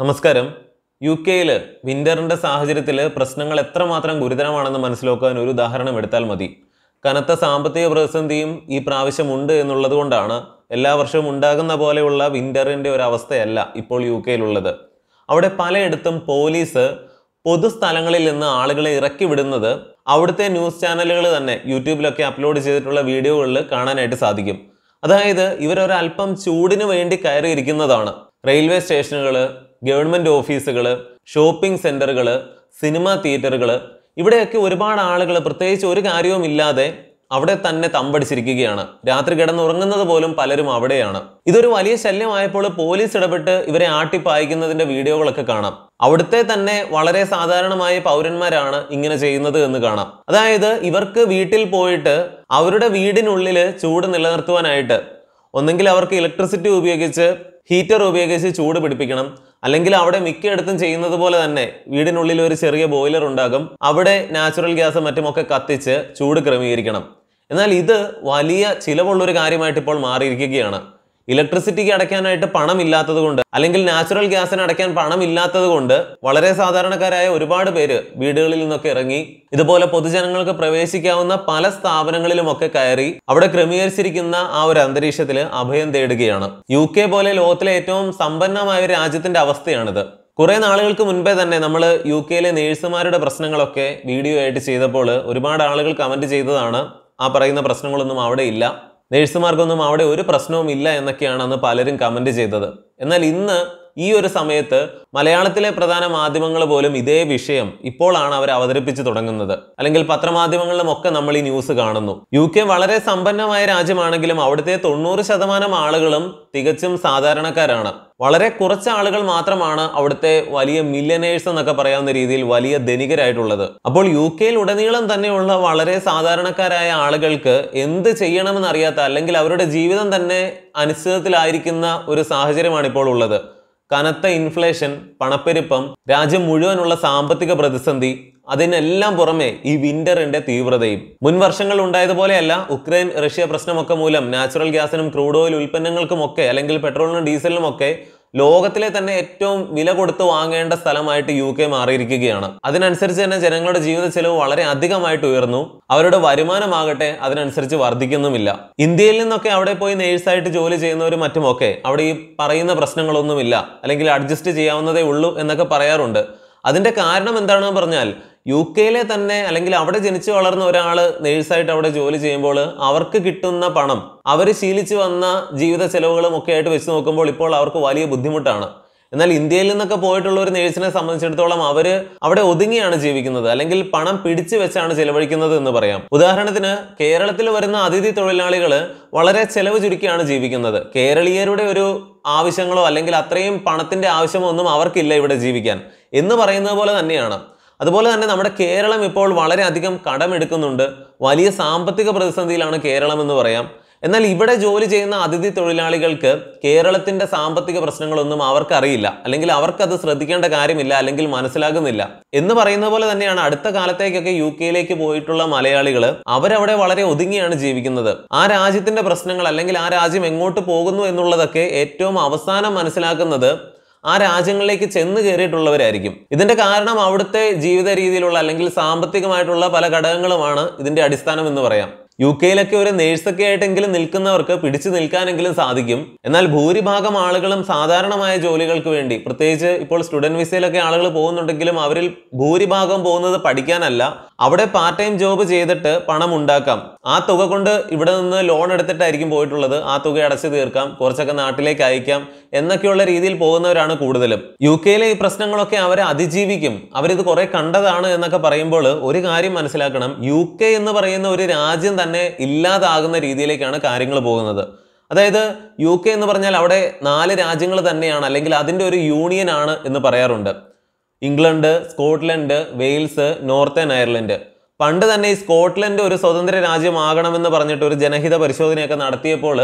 നമസ്കാരം യു കെയിൽ വിന്ററിൻ്റെ സാഹചര്യത്തിൽ പ്രശ്നങ്ങൾ എത്രമാത്രം ഗുരുതരമാണെന്ന് മനസ്സിലാക്കാൻ ഒരു ഉദാഹരണം എടുത്താൽ മതി കനത്ത സാമ്പത്തിക പ്രതിസന്ധിയും ഈ പ്രാവശ്യം ഉണ്ട് എന്നുള്ളതുകൊണ്ടാണ് എല്ലാ വർഷവും ഉണ്ടാകുന്ന പോലെയുള്ള വിന്ററിൻ്റെ ഒരു അവസ്ഥയല്ല ഇപ്പോൾ യു കെയിലുള്ളത് അവിടെ പലയിടത്തും പോലീസ് പൊതുസ്ഥലങ്ങളിൽ നിന്ന് ആളുകളെ ഇറക്കി വിടുന്നത് അവിടുത്തെ ന്യൂസ് ചാനലുകൾ തന്നെ യൂട്യൂബിലൊക്കെ അപ്ലോഡ് ചെയ്തിട്ടുള്ള വീഡിയോകളിൽ കാണാനായിട്ട് സാധിക്കും അതായത് ഇവരൊരൽപ്പം ചൂടിന് വേണ്ടി കയറിയിരിക്കുന്നതാണ് റെയിൽവേ സ്റ്റേഷനുകൾ ഗവൺമെൻറ് ഓഫീസുകൾ ഷോപ്പിംഗ് സെൻറ്ററുകൾ സിനിമ തിയേറ്ററുകൾ ഇവിടെയൊക്കെ ഒരുപാട് ആളുകൾ പ്രത്യേകിച്ച് ഒരു കാര്യവും ഇല്ലാതെ അവിടെ തന്നെ തമ്പടിച്ചിരിക്കുകയാണ് രാത്രി കിടന്നുറങ്ങുന്നത് പോലും പലരും അവിടെയാണ് ഇതൊരു വലിയ ശല്യമായപ്പോൾ പോലീസ് ഇടപെട്ട് ഇവരെ ആട്ടിപ്പായിക്കുന്നതിന്റെ വീഡിയോകളൊക്കെ കാണാം അവിടുത്തെ തന്നെ വളരെ സാധാരണമായ പൗരന്മാരാണ് ഇങ്ങനെ ചെയ്യുന്നത് എന്ന് കാണാം അതായത് ഇവർക്ക് വീട്ടിൽ പോയിട്ട് അവരുടെ വീടിനുള്ളിൽ ചൂട് നിലനിർത്തുവാനായിട്ട് ഒന്നെങ്കിൽ അവർക്ക് ഇലക്ട്രിസിറ്റി ഉപയോഗിച്ച് ഹീറ്റർ ഉപയോഗിച്ച് ചൂട് പിടിപ്പിക്കണം അല്ലെങ്കിൽ അവിടെ മിക്കയിടത്തും ചെയ്യുന്നത് പോലെ തന്നെ വീടിനുള്ളിൽ ഒരു ചെറിയ ബോയിലർ ഉണ്ടാകും അവിടെ നാച്ചുറൽ ഗ്യാസ് മറ്റുമൊക്കെ കത്തിച്ച് ചൂട് ക്രമീകരിക്കണം എന്നാൽ ഇത് വലിയ ചിലവുള്ളൊരു കാര്യമായിട്ട് ഇപ്പോൾ മാറിയിരിക്കുകയാണ് ഇലക്ട്രിസിറ്റിക്ക് അടയ്ക്കാനായിട്ട് പണമില്ലാത്തത് കൊണ്ട് അല്ലെങ്കിൽ നാച്ചുറൽ ഗ്യാസിന് അടയ്ക്കാൻ പണമില്ലാത്തത് കൊണ്ട് വളരെ സാധാരണക്കാരായ ഒരുപാട് പേര് വീടുകളിൽ നിന്നൊക്കെ ഇറങ്ങി ഇതുപോലെ പൊതുജനങ്ങൾക്ക് പ്രവേശിക്കാവുന്ന പല സ്ഥാപനങ്ങളിലുമൊക്കെ കയറി അവിടെ ക്രമീകരിച്ചിരിക്കുന്ന ആ ഒരു അന്തരീക്ഷത്തിൽ അഭയം തേടുകയാണ് യു കെ പോലെ ലോകത്തിലെ ഏറ്റവും സമ്പന്നമായ ഒരു രാജ്യത്തിന്റെ അവസ്ഥയാണിത് കുറേ നാളുകൾക്ക് മുൻപേ തന്നെ നമ്മൾ യു കെയിലെ നേഴ്സുമാരുടെ പ്രശ്നങ്ങളൊക്കെ വീഡിയോ ആയിട്ട് ചെയ്തപ്പോൾ ഒരുപാട് ആളുകൾ കമന്റ് ചെയ്തതാണ് ആ പറയുന്ന പ്രശ്നങ്ങളൊന്നും അവിടെ ഇല്ല നേഴ്സുമാർക്കൊന്നും അവിടെ ഒരു പ്രശ്നവും ഇല്ല എന്നൊക്കെയാണ് അന്ന് പലരും കമൻറ്റ് ചെയ്തത് എന്നാൽ ഇന്ന് ഈ ഒരു സമയത്ത് മലയാളത്തിലെ പ്രധാന മാധ്യമങ്ങൾ പോലും ഇതേ വിഷയം ഇപ്പോഴാണ് അവർ അവതരിപ്പിച്ചു തുടങ്ങുന്നത് അല്ലെങ്കിൽ പത്രമാധ്യമങ്ങളിലും ഒക്കെ നമ്മൾ ഈ ന്യൂസ് കാണുന്നു യു കെ വളരെ സമ്പന്നമായ രാജ്യമാണെങ്കിലും അവിടുത്തെ തൊണ്ണൂറ് ശതമാനം ആളുകളും തികച്ചും സാധാരണക്കാരാണ് വളരെ കുറച്ച് ആളുകൾ മാത്രമാണ് അവിടുത്തെ വലിയ മില്യനേഴ്സ് എന്നൊക്കെ പറയാവുന്ന രീതിയിൽ വലിയ ധനികരായിട്ടുള്ളത് അപ്പോൾ യു കെയിൽ ഉടനീളം തന്നെയുള്ള വളരെ സാധാരണക്കാരായ ആളുകൾക്ക് എന്ത് ചെയ്യണമെന്ന് അറിയാത്ത അല്ലെങ്കിൽ അവരുടെ ജീവിതം തന്നെ അനിശ്ചിതത്തിലായിരിക്കുന്ന ഒരു സാഹചര്യമാണ് ഇപ്പോൾ ഉള്ളത് കനത്ത ഇൻഫ്ലേഷൻ പണപ്പെരുപ്പം രാജ്യം മുഴുവനുള്ള സാമ്പത്തിക പ്രതിസന്ധി അതിനെല്ലാം പുറമെ ഈ വിന്ററിന്റെ തീവ്രതയും മുൻ വർഷങ്ങൾ ഉണ്ടായതുപോലെയല്ല ഉക്രൈൻ റഷ്യ പ്രശ്നമൊക്കെ മൂലം നാച്ചുറൽ ഗ്യാസിനും ക്രൂഡ് ഓയിൽ ഉൽപ്പന്നങ്ങൾക്കുമൊക്കെ അല്ലെങ്കിൽ പെട്രോളിനും ഡീസലിനുമൊക്കെ ലോകത്തിലെ തന്നെ ഏറ്റവും വില കൊടുത്ത് വാങ്ങേണ്ട സ്ഥലമായിട്ട് യു കെ മാറിയിരിക്കുകയാണ് അതിനനുസരിച്ച് തന്നെ ജനങ്ങളുടെ ജീവിത ചെലവ് വളരെ അധികമായിട്ട് ഉയർന്നു അവരുടെ വരുമാനമാകട്ടെ അതിനനുസരിച്ച് വർദ്ധിക്കുന്നുമില്ല ഇന്ത്യയിൽ നിന്നൊക്കെ അവിടെ പോയി നേഴ്സായിട്ട് ജോലി ചെയ്യുന്നവരും മറ്റുമൊക്കെ അവിടെ ഈ പറയുന്ന പ്രശ്നങ്ങളൊന്നുമില്ല അല്ലെങ്കിൽ അഡ്ജസ്റ്റ് ചെയ്യാവുന്നതേ ഉള്ളൂ എന്നൊക്കെ പറയാറുണ്ട് അതിന്റെ കാരണം എന്താണെന്ന് പറഞ്ഞാൽ യു കെയിലെ തന്നെ അല്ലെങ്കിൽ അവിടെ ജനിച്ചു വളർന്ന ഒരാൾ നേഴ്സായിട്ട് അവിടെ ജോലി ചെയ്യുമ്പോൾ അവർക്ക് കിട്ടുന്ന പണം അവർ ശീലിച്ചു വന്ന ജീവിത ചെലവുകളും ഒക്കെ ആയിട്ട് വെച്ച് നോക്കുമ്പോൾ ഇപ്പോൾ അവർക്ക് വലിയ ബുദ്ധിമുട്ടാണ് എന്നാൽ ഇന്ത്യയിൽ നിന്നൊക്കെ പോയിട്ടുള്ള ഒരു നേഴ്സിനെ സംബന്ധിച്ചിടത്തോളം അവർ അവിടെ ഒതുങ്ങിയാണ് ജീവിക്കുന്നത് അല്ലെങ്കിൽ പണം പിടിച്ചു വെച്ചാണ് ചെലവഴിക്കുന്നത് എന്ന് പറയാം ഉദാഹരണത്തിന് കേരളത്തിൽ വരുന്ന അതിഥി തൊഴിലാളികൾ വളരെ ചെലവ് ചുരുക്കിയാണ് ജീവിക്കുന്നത് കേരളീയരുടെ ഒരു ആവശ്യങ്ങളോ അല്ലെങ്കിൽ അത്രയും പണത്തിന്റെ ആവശ്യമോ ഒന്നും അവർക്കില്ല ഇവിടെ ജീവിക്കാൻ എന്ന് പറയുന്നത് പോലെ തന്നെയാണ് അതുപോലെ തന്നെ നമ്മുടെ കേരളം ഇപ്പോൾ വളരെയധികം കടമെടുക്കുന്നുണ്ട് വലിയ സാമ്പത്തിക പ്രതിസന്ധിയിലാണ് കേരളം എന്ന് പറയാം എന്നാൽ ഇവിടെ ജോലി ചെയ്യുന്ന അതിഥി തൊഴിലാളികൾക്ക് കേരളത്തിന്റെ സാമ്പത്തിക പ്രശ്നങ്ങളൊന്നും അവർക്കറിയില്ല അല്ലെങ്കിൽ അവർക്കത് ശ്രദ്ധിക്കേണ്ട കാര്യമില്ല അല്ലെങ്കിൽ മനസ്സിലാകുന്നില്ല എന്ന് പറയുന്ന പോലെ തന്നെയാണ് അടുത്ത കാലത്തേക്കൊക്കെ യു കെയിലേക്ക് പോയിട്ടുള്ള മലയാളികൾ അവരവിടെ വളരെ ഒതുങ്ങിയാണ് ജീവിക്കുന്നത് ആ രാജ്യത്തിന്റെ പ്രശ്നങ്ങൾ അല്ലെങ്കിൽ ആ രാജ്യം എങ്ങോട്ട് പോകുന്നു എന്നുള്ളതൊക്കെ ഏറ്റവും അവസാനം മനസ്സിലാക്കുന്നത് ആ രാജ്യങ്ങളിലേക്ക് ചെന്ന് കയറിയിട്ടുള്ളവരായിരിക്കും ഇതിന്റെ കാരണം അവിടുത്തെ ജീവിത രീതിയിലുള്ള അല്ലെങ്കിൽ സാമ്പത്തികമായിട്ടുള്ള പല ഘടകങ്ങളുമാണ് ഇതിന്റെ അടിസ്ഥാനം എന്ന് പറയാം യു കെയിലൊക്കെ ഒരു നേഴ്സൊക്കെ ആയിട്ടെങ്കിലും നിൽക്കുന്നവർക്ക് പിടിച്ചു നിൽക്കാനെങ്കിലും സാധിക്കും എന്നാൽ ഭൂരിഭാഗം ആളുകളും സാധാരണമായ ജോലികൾക്ക് വേണ്ടി പ്രത്യേകിച്ച് ഇപ്പോൾ സ്റ്റുഡൻറ് വിസയിലൊക്കെ ആളുകൾ പോകുന്നുണ്ടെങ്കിലും അവരിൽ ഭൂരിഭാഗം പോകുന്നത് പഠിക്കാനല്ല അവിടെ പാർട്ട് ടൈം ജോബ് ചെയ്തിട്ട് പണം ഉണ്ടാക്കാം ആ തുക കൊണ്ട് ഇവിടെ നിന്ന് ലോൺ എടുത്തിട്ടായിരിക്കും പോയിട്ടുള്ളത് ആ തുക അടച്ചു തീർക്കാം കുറച്ചൊക്കെ നാട്ടിലേക്ക് അയക്കാം എന്നൊക്കെയുള്ള രീതിയിൽ പോകുന്നവരാണ് കൂടുതലും യു കെയിലെ ഈ പ്രശ്നങ്ങളൊക്കെ അവരെ അതിജീവിക്കും അവരിത് കുറെ കണ്ടതാണ് എന്നൊക്കെ പറയുമ്പോൾ ഒരു കാര്യം മനസ്സിലാക്കണം യു കെ എന്ന് പറയുന്ന ഒരു രാജ്യം തന്നെ ഇല്ലാതാകുന്ന രീതിയിലേക്കാണ് കാര്യങ്ങൾ പോകുന്നത് അതായത് യു കെ എന്ന് പറഞ്ഞാൽ അവിടെ നാല് രാജ്യങ്ങൾ തന്നെയാണ് അല്ലെങ്കിൽ അതിൻ്റെ ഒരു യൂണിയൻ ആണ് എന്ന് പറയാറുണ്ട് England Scotland Wales Northern Ireland പണ്ട് തന്നെ ഈ സ്കോട്ട്ലൻഡ് ഒരു സ്വതന്ത്ര രാജ്യമാകണമെന്ന് പറഞ്ഞിട്ട് ഒരു ജനഹിത പരിശോധനയൊക്കെ നടത്തിയപ്പോൾ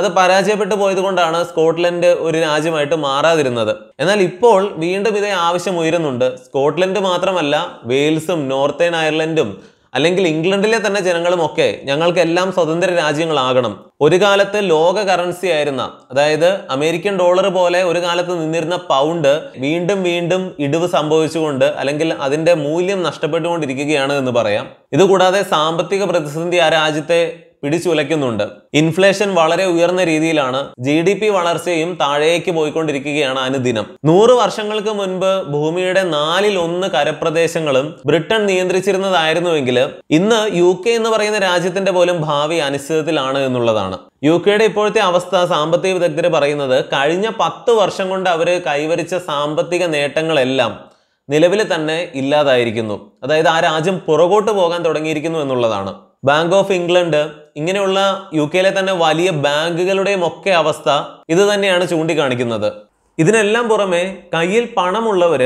അത് പരാജയപ്പെട്ടു പോയത് കൊണ്ടാണ് സ്കോട്ട്ലൻഡ് ഒരു രാജ്യമായിട്ട് മാറാതിരുന്നത് എന്നാൽ ഇപ്പോൾ വീണ്ടും ഇതേ ആവശ്യം ഉയരുന്നുണ്ട് സ്കോട്ട്ലൻഡ് മാത്രമല്ല വെയിൽസും നോർത്തേൺ അയർലൻഡും അല്ലെങ്കിൽ ഇംഗ്ലണ്ടിലെ തന്നെ ജനങ്ങളും ഒക്കെ ഞങ്ങൾക്ക് എല്ലാം സ്വതന്ത്ര രാജ്യങ്ങളാകണം ഒരു കാലത്ത് ലോക കറൻസി ആയിരുന്ന അതായത് അമേരിക്കൻ ഡോളർ പോലെ ഒരു കാലത്ത് നിന്നിരുന്ന പൗണ്ട് വീണ്ടും വീണ്ടും ഇടിവ് സംഭവിച്ചുകൊണ്ട് അല്ലെങ്കിൽ അതിന്റെ മൂല്യം നഷ്ടപ്പെട്ടുകൊണ്ടിരിക്കുകയാണ് എന്ന് പറയാം ഇതുകൂടാതെ സാമ്പത്തിക പ്രതിസന്ധി ആ രാജ്യത്തെ പിടിച്ചുലയ്ക്കുന്നുണ്ട് ഇൻഫ്ലേഷൻ വളരെ ഉയർന്ന രീതിയിലാണ് ജി ഡി പി വളർച്ചയും താഴേക്ക് പോയിക്കൊണ്ടിരിക്കുകയാണ് അനുദിനം നൂറ് വർഷങ്ങൾക്ക് മുൻപ് ഭൂമിയുടെ നാലിൽ ഒന്ന് കരപ്രദേശങ്ങളും ബ്രിട്ടൻ നിയന്ത്രിച്ചിരുന്നതായിരുന്നുവെങ്കിൽ ഇന്ന് യു കെ എന്ന് പറയുന്ന രാജ്യത്തിന്റെ പോലും ഭാവി അനിശ്ചിതത്തിലാണ് എന്നുള്ളതാണ് യു കെയുടെ ഇപ്പോഴത്തെ അവസ്ഥ സാമ്പത്തിക വിദഗ്ധർ പറയുന്നത് കഴിഞ്ഞ പത്ത് വർഷം കൊണ്ട് അവർ കൈവരിച്ച സാമ്പത്തിക നേട്ടങ്ങളെല്ലാം നിലവിൽ തന്നെ ഇല്ലാതായിരിക്കുന്നു അതായത് ആ രാജ്യം പുറകോട്ട് പോകാൻ തുടങ്ങിയിരിക്കുന്നു എന്നുള്ളതാണ് ബാങ്ക് ഓഫ് ഇംഗ്ലണ്ട് ഇങ്ങനെയുള്ള യു കെയിലെ തന്നെ വലിയ ബാങ്കുകളുടെയും ഒക്കെ അവസ്ഥ ഇത് തന്നെയാണ് ചൂണ്ടിക്കാണിക്കുന്നത് ഇതിനെല്ലാം പുറമെ കയ്യിൽ പണമുള്ളവർ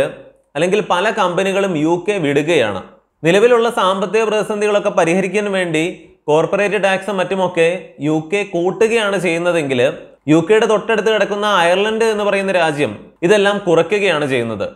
അല്ലെങ്കിൽ പല കമ്പനികളും യു കെ വിടുകയാണ് നിലവിലുള്ള സാമ്പത്തിക പ്രതിസന്ധികളൊക്കെ പരിഹരിക്കാൻ വേണ്ടി കോർപ്പറേറ്റ് ടാക്സും മറ്റുമൊക്കെ യു കെ കൂട്ടുകയാണ് ചെയ്യുന്നതെങ്കിൽ യു കെയുടെ തൊട്ടടുത്ത് കിടക്കുന്ന അയർലൻഡ് എന്ന് പറയുന്ന രാജ്യം ഇതെല്ലാം കുറയ്ക്കുകയാണ് ചെയ്യുന്നത്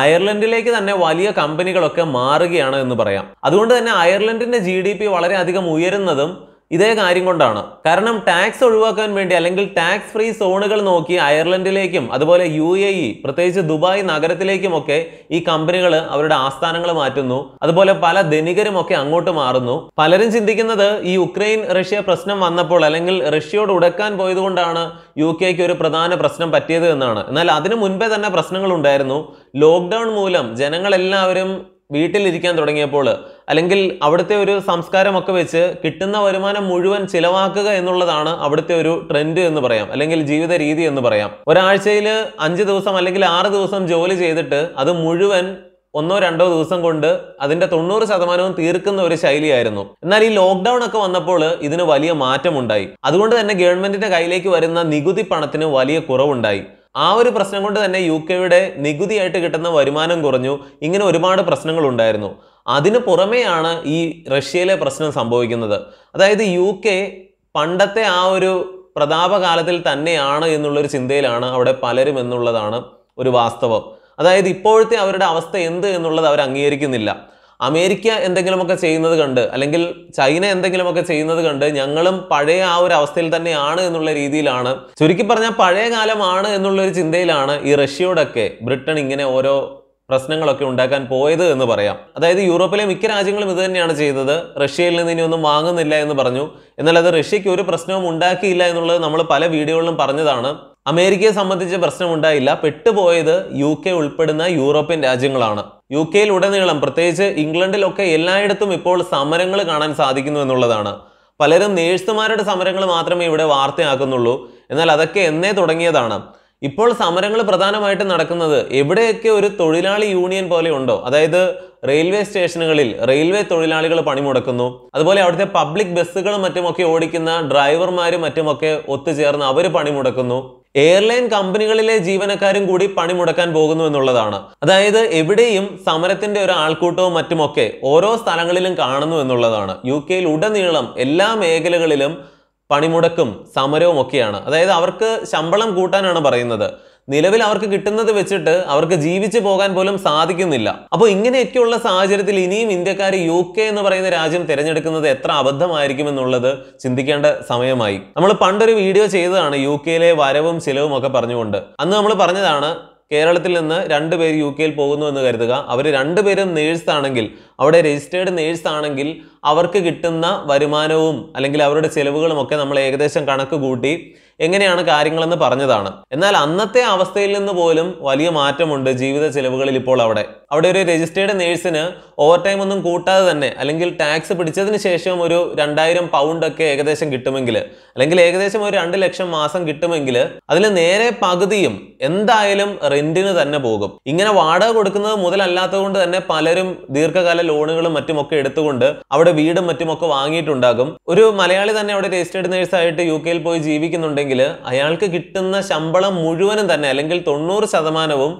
അയർലൻഡിലേക്ക് തന്നെ വലിയ കമ്പനികളൊക്കെ മാറുകയാണ് എന്ന് പറയാം അതുകൊണ്ട് തന്നെ അയർലൻഡിന്റെ ജി ഡി പി വളരെയധികം ഉയരുന്നതും ഇതേ കാര്യം കൊണ്ടാണ് കാരണം ടാക്സ് ഒഴിവാക്കാൻ വേണ്ടി അല്ലെങ്കിൽ ടാക്സ് ഫ്രീ സോണുകൾ നോക്കി അയർലൻഡിലേക്കും അതുപോലെ യു എ ഇ പ്രത്യേകിച്ച് ദുബായ് നഗരത്തിലേക്കുമൊക്കെ ഈ കമ്പനികൾ അവരുടെ ആസ്ഥാനങ്ങൾ മാറ്റുന്നു അതുപോലെ പല ധനികരും ഒക്കെ അങ്ങോട്ട് മാറുന്നു പലരും ചിന്തിക്കുന്നത് ഈ ഉക്രൈൻ റഷ്യ പ്രശ്നം വന്നപ്പോൾ അല്ലെങ്കിൽ റഷ്യയോട് ഉടക്കാൻ പോയതുകൊണ്ടാണ് യു കെക്ക് ഒരു പ്രധാന പ്രശ്നം പറ്റിയത് എന്നാണ് എന്നാൽ അതിനു മുൻപേ തന്നെ പ്രശ്നങ്ങൾ ഉണ്ടായിരുന്നു ലോക്ക്ഡൌൺ മൂലം ജനങ്ങളെല്ലാവരും വീട്ടിലിരിക്കാൻ തുടങ്ങിയപ്പോൾ അല്ലെങ്കിൽ അവിടുത്തെ ഒരു സംസ്കാരമൊക്കെ വെച്ച് കിട്ടുന്ന വരുമാനം മുഴുവൻ ചിലവാക്കുക എന്നുള്ളതാണ് അവിടുത്തെ ഒരു ട്രെൻഡ് എന്ന് പറയാം അല്ലെങ്കിൽ ജീവിത രീതി എന്ന് പറയാം ഒരാഴ്ചയിൽ അഞ്ച് ദിവസം അല്ലെങ്കിൽ ആറ് ദിവസം ജോലി ചെയ്തിട്ട് അത് മുഴുവൻ ഒന്നോ രണ്ടോ ദിവസം കൊണ്ട് അതിന്റെ തൊണ്ണൂറ് ശതമാനവും തീർക്കുന്ന ഒരു ശൈലിയായിരുന്നു എന്നാൽ ഈ ലോക്ക്ഡൌൺ ഒക്കെ വന്നപ്പോൾ ഇതിന് വലിയ മാറ്റമുണ്ടായി അതുകൊണ്ട് തന്നെ ഗവൺമെന്റിന്റെ കയ്യിലേക്ക് വരുന്ന നികുതി പണത്തിന് വലിയ കുറവുണ്ടായി ആ ഒരു പ്രശ്നം കൊണ്ട് തന്നെ യു കെയുടെ നികുതിയായിട്ട് കിട്ടുന്ന വരുമാനം കുറഞ്ഞു ഇങ്ങനെ ഒരുപാട് പ്രശ്നങ്ങളുണ്ടായിരുന്നു അതിനു പുറമെയാണ് ഈ റഷ്യയിലെ പ്രശ്നം സംഭവിക്കുന്നത് അതായത് യു കെ പണ്ടത്തെ ആ ഒരു പ്രതാപകാലത്തിൽ തന്നെയാണ് എന്നുള്ളൊരു ചിന്തയിലാണ് അവിടെ പലരും എന്നുള്ളതാണ് ഒരു വാസ്തവം അതായത് ഇപ്പോഴത്തെ അവരുടെ അവസ്ഥ എന്ത് എന്നുള്ളത് അവർ അംഗീകരിക്കുന്നില്ല അമേരിക്ക എന്തെങ്കിലുമൊക്കെ ചെയ്യുന്നത് കണ്ട് അല്ലെങ്കിൽ ചൈന എന്തെങ്കിലുമൊക്കെ ചെയ്യുന്നത് കണ്ട് ഞങ്ങളും പഴയ ആ ഒരു അവസ്ഥയിൽ തന്നെയാണ് എന്നുള്ള രീതിയിലാണ് ചുരുക്കി പറഞ്ഞാൽ പഴയ കാലമാണ് എന്നുള്ള ഒരു ചിന്തയിലാണ് ഈ റഷ്യയോടൊക്കെ ബ്രിട്ടൻ ഇങ്ങനെ ഓരോ പ്രശ്നങ്ങളൊക്കെ ഉണ്ടാക്കാൻ പോയത് എന്ന് പറയാം അതായത് യൂറോപ്പിലെ മിക്ക രാജ്യങ്ങളും ഇത് തന്നെയാണ് ചെയ്തത് റഷ്യയിൽ നിന്ന് ഇനി ഒന്നും വാങ്ങുന്നില്ല എന്ന് പറഞ്ഞു എന്നാൽ അത് റഷ്യയ്ക്ക് ഒരു പ്രശ്നവും ഉണ്ടാക്കിയില്ല എന്നുള്ളത് നമ്മൾ പല വീഡിയോകളിലും പറഞ്ഞതാണ് അമേരിക്കയെ സംബന്ധിച്ച് പ്രശ്നമുണ്ടായില്ല പെട്ടുപോയത് യു കെ ഉൾപ്പെടുന്ന യൂറോപ്യൻ രാജ്യങ്ങളാണ് യു കെയിൽ ഉടനീളം പ്രത്യേകിച്ച് ഇംഗ്ലണ്ടിലൊക്കെ എല്ലായിടത്തും ഇപ്പോൾ സമരങ്ങൾ കാണാൻ സാധിക്കുന്നു എന്നുള്ളതാണ് പലരും നേഴ്സുമാരുടെ സമരങ്ങൾ മാത്രമേ ഇവിടെ വാർത്തയാക്കുന്നുള്ളൂ എന്നാൽ അതൊക്കെ എന്നേ തുടങ്ങിയതാണ് ഇപ്പോൾ സമരങ്ങൾ പ്രധാനമായിട്ട് നടക്കുന്നത് എവിടെയൊക്കെ ഒരു തൊഴിലാളി യൂണിയൻ പോലെ ഉണ്ടോ അതായത് റെയിൽവേ സ്റ്റേഷനുകളിൽ റെയിൽവേ തൊഴിലാളികൾ പണിമുടക്കുന്നു അതുപോലെ അവിടുത്തെ പബ്ലിക് ബസ്സുകളും മറ്റുമൊക്കെ ഓടിക്കുന്ന ഡ്രൈവർമാരും മറ്റുമൊക്കെ ഒത്തുചേർന്ന് അവർ പണിമുടക്കുന്നു എയർലൈൻ കമ്പനികളിലെ ജീവനക്കാരും കൂടി പണിമുടക്കാൻ പോകുന്നു എന്നുള്ളതാണ് അതായത് എവിടെയും സമരത്തിന്റെ ഒരു ആൾക്കൂട്ടവും മറ്റുമൊക്കെ ഓരോ സ്ഥലങ്ങളിലും കാണുന്നു എന്നുള്ളതാണ് യു കെയിൽ ഉടനീളം എല്ലാ മേഖലകളിലും പണിമുടക്കും സമരവും ഒക്കെയാണ് അതായത് അവർക്ക് ശമ്പളം കൂട്ടാനാണ് പറയുന്നത് നിലവിൽ അവർക്ക് കിട്ടുന്നത് വെച്ചിട്ട് അവർക്ക് ജീവിച്ചു പോകാൻ പോലും സാധിക്കുന്നില്ല അപ്പോൾ ഇങ്ങനെയൊക്കെയുള്ള സാഹചര്യത്തിൽ ഇനിയും ഇന്ത്യക്കാർ യു കെ എന്ന് പറയുന്ന രാജ്യം തിരഞ്ഞെടുക്കുന്നത് എത്ര അബദ്ധമായിരിക്കും എന്നുള്ളത് ചിന്തിക്കേണ്ട സമയമായി നമ്മൾ പണ്ടൊരു വീഡിയോ ചെയ്തതാണ് യു കെയിലെ വരവും ചിലവും ഒക്കെ പറഞ്ഞുകൊണ്ട് അന്ന് നമ്മൾ പറഞ്ഞതാണ് കേരളത്തിൽ നിന്ന് രണ്ട് പേര് യു കെയിൽ പോകുന്നു എന്ന് കരുതുക അവർ രണ്ടുപേരും നേഴ്സ് ആണെങ്കിൽ അവിടെ രജിസ്റ്റേർഡ് നേഴ്സ് ആണെങ്കിൽ അവർക്ക് കിട്ടുന്ന വരുമാനവും അല്ലെങ്കിൽ അവരുടെ ചെലവുകളും ഒക്കെ നമ്മൾ ഏകദേശം കണക്ക് കൂട്ടി എങ്ങനെയാണ് കാര്യങ്ങളെന്ന് പറഞ്ഞതാണ് എന്നാൽ അന്നത്തെ അവസ്ഥയിൽ നിന്ന് പോലും വലിയ മാറ്റമുണ്ട് ജീവിത ചെലവുകളിൽ ഇപ്പോൾ അവിടെ അവിടെ ഒരു രജിസ്റ്റേർഡ് നേഴ്സിന് ഓവർ ടൈം ഒന്നും കൂട്ടാതെ തന്നെ അല്ലെങ്കിൽ ടാക്സ് പിടിച്ചതിന് ശേഷം ഒരു രണ്ടായിരം പൗണ്ട് ഒക്കെ ഏകദേശം കിട്ടുമെങ്കിൽ അല്ലെങ്കിൽ ഏകദേശം ഒരു രണ്ട് ലക്ഷം മാസം കിട്ടുമെങ്കിൽ അതിൽ നേരെ പകുതിയും എന്തായാലും റെന്റിന് തന്നെ പോകും ഇങ്ങനെ വാടക കൊടുക്കുന്നത് മുതലല്ലാത്തതുകൊണ്ട് തന്നെ പലരും ദീർഘകാല ലോണുകളും മറ്റുമൊക്കെ എടുത്തുകൊണ്ട് അവിടെ വീടും മറ്റുമൊക്കെ വാങ്ങിയിട്ടുണ്ടാകും ഒരു മലയാളി തന്നെ അവിടെ രജിസ്റ്റേർഡ് നേഴ്സായിട്ട് യു കെയിൽ പോയി ജീവിക്കുന്നുണ്ടെങ്കിൽ ഉണ്ടെങ്കിൽ അയാൾക്ക് കിട്ടുന്ന ശമ്പളം മുഴുവനും തന്നെ അല്ലെങ്കിൽ തൊണ്ണൂറ് ശതമാനവും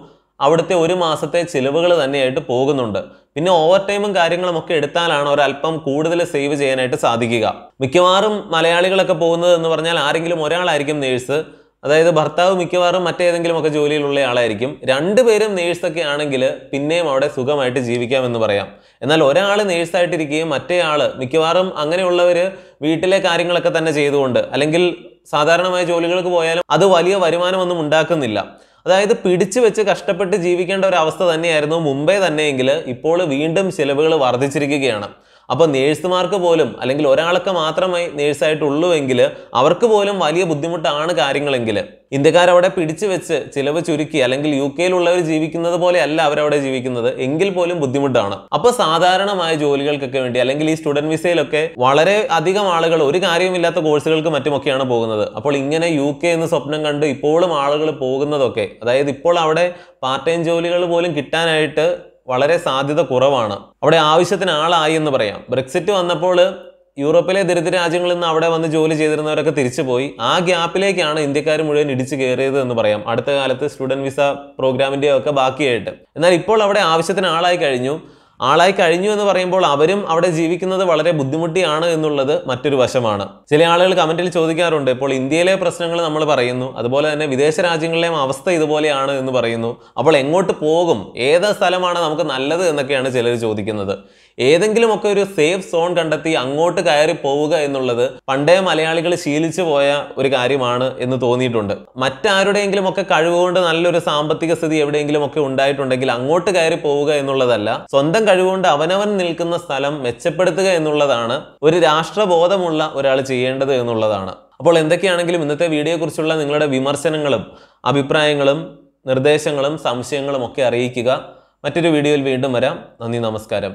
അവിടുത്തെ ഒരു മാസത്തെ ചിലവുകൾ തന്നെയായിട്ട് പോകുന്നുണ്ട് പിന്നെ ഓവർ ടൈമും കാര്യങ്ങളും ഒക്കെ എടുത്താലാണ് ഒരല്പം കൂടുതൽ സേവ് ചെയ്യാനായിട്ട് സാധിക്കുക മിക്കവാറും മലയാളികളൊക്കെ പോകുന്നത് എന്ന് പറഞ്ഞാൽ ആരെങ്കിലും ഒരാളായിരിക്കും നേഴ്സ് അതായത് ഭർത്താവ് മിക്കവാറും മറ്റേതെങ്കിലും ഒക്കെ ജോലിയിലുള്ള ആളായിരിക്കും രണ്ടുപേരും നേഴ്സൊക്കെ ആണെങ്കിൽ പിന്നെയും അവിടെ സുഖമായിട്ട് ജീവിക്കാമെന്ന് പറയാം എന്നാൽ ഒരാൾ നേഴ്സായിട്ടിരിക്കുകയും ആൾ മിക്കവാറും അങ്ങനെയുള്ളവർ വീട്ടിലെ കാര്യങ്ങളൊക്കെ തന്നെ ചെയ്തുകൊണ്ട് അല്ലെങ്കിൽ സാധാരണമായ ജോലികൾക്ക് പോയാലും അത് വലിയ വരുമാനമൊന്നും ഉണ്ടാക്കുന്നില്ല അതായത് പിടിച്ചു വെച്ച് കഷ്ടപ്പെട്ട് ജീവിക്കേണ്ട ഒരു അവസ്ഥ തന്നെയായിരുന്നു മുമ്പേ തന്നെയെങ്കിൽ ഇപ്പോൾ വീണ്ടും ചിലവുകൾ വർദ്ധിച്ചിരിക്കുകയാണ് അപ്പോൾ നേഴ്സുമാർക്ക് പോലും അല്ലെങ്കിൽ ഒരാൾക്ക് മാത്രമായി നേഴ്സായിട്ടുള്ളൂവെങ്കിൽ അവർക്ക് പോലും വലിയ ബുദ്ധിമുട്ടാണ് കാര്യങ്ങളെങ്കിൽ അവിടെ പിടിച്ചു വെച്ച് ചിലവ് ചുരുക്കി അല്ലെങ്കിൽ യു കെയിലുള്ളവർ ജീവിക്കുന്നത് പോലെയല്ല അവരവിടെ ജീവിക്കുന്നത് എങ്കിൽ പോലും ബുദ്ധിമുട്ടാണ് അപ്പോൾ സാധാരണമായ ജോലികൾക്കൊക്കെ വേണ്ടി അല്ലെങ്കിൽ ഈ സ്റ്റുഡൻറ് വിസയിലൊക്കെ വളരെ അധികം ആളുകൾ ഒരു കാര്യമില്ലാത്ത കോഴ്സുകൾക്ക് മറ്റുമൊക്കെയാണ് പോകുന്നത് അപ്പോൾ ഇങ്ങനെ യു കെ എന്ന് സ്വപ്നം കണ്ട് ഇപ്പോഴും ആളുകൾ പോകുന്നതൊക്കെ അതായത് ഇപ്പോൾ അവിടെ പാർട്ട് ടൈം ജോലികൾ പോലും കിട്ടാനായിട്ട് വളരെ സാധ്യത കുറവാണ് അവിടെ ആവശ്യത്തിന് ആളായി എന്ന് പറയാം ബ്രെക്സിറ്റ് വന്നപ്പോൾ യൂറോപ്പിലെ ദരിദ്ര രാജ്യങ്ങളിൽ നിന്ന് അവിടെ വന്ന് ജോലി ചെയ്തിരുന്നവരൊക്കെ തിരിച്ചുപോയി ആ ഗ്യാപ്പിലേക്കാണ് ഇന്ത്യക്കാർ മുഴുവൻ ഇടിച്ചു കയറിയത് എന്ന് പറയാം അടുത്ത കാലത്ത് സ്റ്റുഡൻറ് വിസ പ്രോഗ്രാമിൻ്റെയൊക്കെ ബാക്കിയായിട്ട് എന്നാൽ ഇപ്പോൾ അവിടെ ആവശ്യത്തിന് ആളായി കഴിഞ്ഞു ആളായി കഴിഞ്ഞു എന്ന് പറയുമ്പോൾ അവരും അവിടെ ജീവിക്കുന്നത് വളരെ ബുദ്ധിമുട്ടിയാണ് എന്നുള്ളത് മറ്റൊരു വശമാണ് ചില ആളുകൾ കമന്റിൽ ചോദിക്കാറുണ്ട് ഇപ്പോൾ ഇന്ത്യയിലെ പ്രശ്നങ്ങൾ നമ്മൾ പറയുന്നു അതുപോലെ തന്നെ വിദേശ രാജ്യങ്ങളിലെയും അവസ്ഥ ഇതുപോലെയാണ് എന്ന് പറയുന്നു അപ്പോൾ എങ്ങോട്ട് പോകും ഏത് സ്ഥലമാണ് നമുക്ക് നല്ലത് എന്നൊക്കെയാണ് ചിലർ ചോദിക്കുന്നത് ഏതെങ്കിലുമൊക്കെ ഒരു സേഫ് സോൺ കണ്ടെത്തി അങ്ങോട്ട് കയറി പോവുക എന്നുള്ളത് പണ്ടേ മലയാളികൾ ശീലിച്ചു പോയ ഒരു കാര്യമാണ് എന്ന് തോന്നിയിട്ടുണ്ട് മറ്റാരുടെയെങ്കിലും ഒക്കെ കഴിവുകൊണ്ട് നല്ലൊരു സാമ്പത്തിക സ്ഥിതി എവിടെയെങ്കിലും ഒക്കെ ഉണ്ടായിട്ടുണ്ടെങ്കിൽ അങ്ങോട്ട് കയറി പോവുക എന്നുള്ളതല്ല സ്വന്തം കഴിവുകൊണ്ട് അവനവൻ നിൽക്കുന്ന സ്ഥലം മെച്ചപ്പെടുത്തുക എന്നുള്ളതാണ് ഒരു രാഷ്ട്രബോധമുള്ള ഒരാൾ ചെയ്യേണ്ടത് എന്നുള്ളതാണ് അപ്പോൾ എന്തൊക്കെയാണെങ്കിലും ഇന്നത്തെ വീഡിയോയെക്കുറിച്ചുള്ള നിങ്ങളുടെ വിമർശനങ്ങളും അഭിപ്രായങ്ങളും നിർദ്ദേശങ്ങളും സംശയങ്ങളും ഒക്കെ അറിയിക്കുക മറ്റൊരു വീഡിയോയിൽ വീണ്ടും വരാം നന്ദി നമസ്കാരം